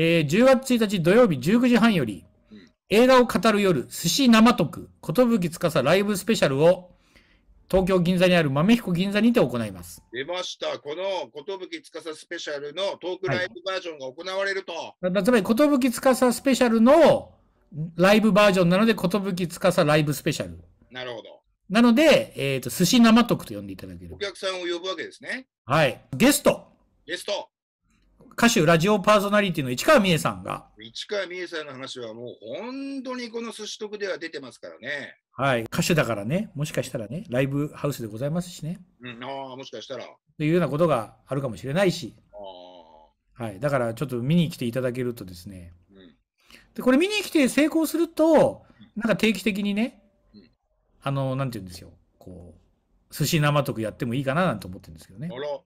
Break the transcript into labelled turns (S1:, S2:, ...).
S1: えー、10月1日土曜日19時半より、映画を語る夜、寿司生徳、寿司ライブスペシャルを、東京銀座にある豆彦銀座にて行います。
S2: 出ました。この寿司スペシャルのトークライブバージョンが行われると。
S1: はい、つまり、寿司スペシャルのライブバージョンなので、寿司ライブスペシャル。なるほど。なので、えっ、ー、と、寿司生徳と呼んでいただける。お客
S3: さんを呼ぶわけですね。
S1: はい。ゲスト。ゲスト。歌手、ラジオパーソナリティの市川美恵さんが。
S3: 市川美恵さんの話はもう本当にこの寿司徳では出てますからね。
S1: はい。歌手だからね、もしかしたらね、ライブハウスでございますしね。
S3: うん、ああ、もしか
S1: したら。というようなことがあるかもしれないし。あはい。だからちょっと見に来ていただけるとですね。うん、で、これ見に来て成功すると、なんか定期的にね、うん、あの、なんて言うんですよ。こう、寿司生徳やってもいいかななんて思ってるんですけどね。あら。